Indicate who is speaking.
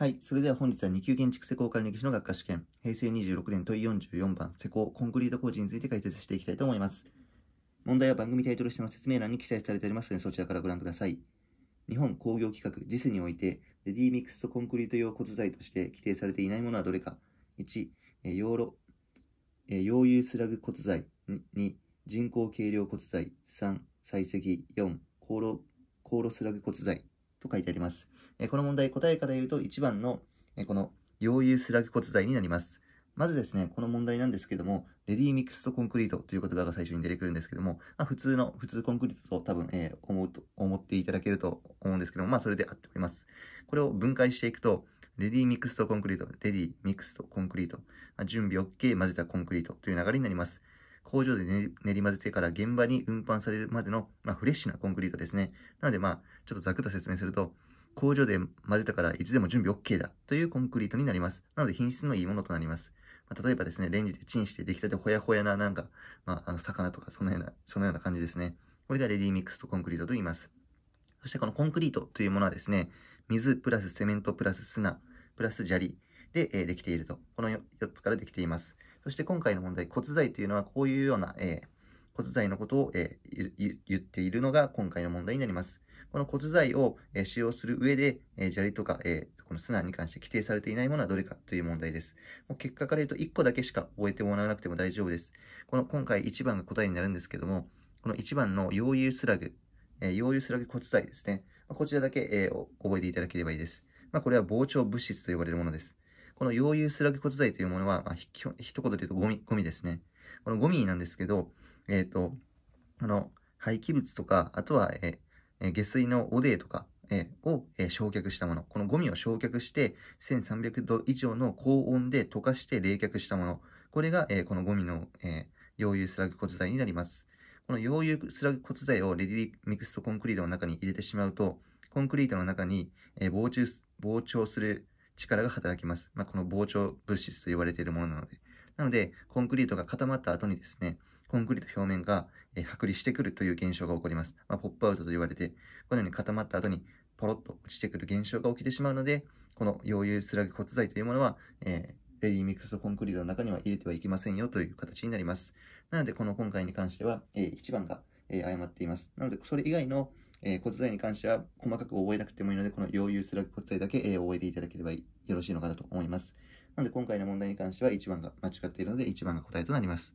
Speaker 1: はい。それでは本日は2級建築施工管理技師の学科試験、平成26年問い44番、施工、コンクリート工事について解説していきたいと思います。問題は番組タイトル下の説明欄に記載されておりますので、そちらからご覧ください。日本工業規格 JIS において、レディーミックスとコンクリート用骨材として規定されていないものはどれか。1、養路、溶融スラグ骨材。2、人工軽量骨材。3、採石。4、航炉、航路スラグ骨材。と書いてあります。えこの問題、答えから言うと1番の、えこの、溶融スラグ骨材になります。まずですね、この問題なんですけども、レディーミックスとコンクリートという言葉が最初に出てくるんですけども、まあ、普通の、普通コンクリートと多分、えー、思うと、思っていただけると思うんですけども、まあそれで合っております。これを分解していくと、レディーミックスとコンクリート、レディーミックスとコンクリート、まあ、準備 OK 混ぜたコンクリートという流れになります。工場で練り混ぜてから現場に運搬されるまでの、まあ、フレッシュなコンクリートですね。なので、まあ、ちょっとざくっと説明すると、工場で混ぜたからいつでも準備 OK だというコンクリートになります。なので品質のいいものとなります。まあ、例えばですね、レンジでチンして出来たてほやほやななんか、まあ、あの魚とかそのような、そのような感じですね。これがレディミックスとコンクリートと言います。そしてこのコンクリートというものはですね、水プラスセメントプラス砂プラス砂利で、えー、できていると。この 4, 4つからできています。そして今回の問題、骨材というのはこういうような、えー、骨材のことを、えー、言っているのが今回の問題になります。この骨材を、えー、使用する上で、え砂利とか、えこの砂に関して規定されていないものはどれかという問題です。もう結果から言うと1個だけしか覚えてもらわなくても大丈夫です。この今回1番が答えになるんですけども、この1番の溶融スラグ、えー、溶融スラグ骨材ですね。こちらだけ、え覚えていただければいいです。まあ、これは膨張物質と呼ばれるものです。この溶融スラグ骨材というものは、まあ、一言で言うとゴミ、ゴミですね。このゴミなんですけど、えっ、ー、と、この廃棄物とか、あとは、えー、下水の汚泥とか、えー、を、えー、焼却したもの。このゴミを焼却して、1300度以上の高温で溶かして冷却したもの。これが、えー、このゴミの、えー、溶融スラグ骨材になります。この溶融スラグ骨材をレディミクストコンクリートの中に入れてしまうと、コンクリートの中に、えー、膨張する力が働きます。まあ、この膨張物質と言われているものなので。なので、コンクリートが固まった後にですね、コンクリート表面が、え剥離してくるという現象が起こります。まあ、ポップアウトと言われて、このように固まった後にポロッと落ちてくる現象が起きてしまうので、この溶融スラグ骨材というものは、えー、レデミックスコンクリートの中には入れてはいけませんよという形になります。なので、この今回に関しては、えー、1番が、えー、誤っています。なので、それ以外の、えー、骨材に関しては細かく覚えなくてもいいので、この溶融する骨材だけ、えー、覚えていただければよろしいのかなと思います。なので今回の問題に関しては1番が間違っているので1番が答えとなります。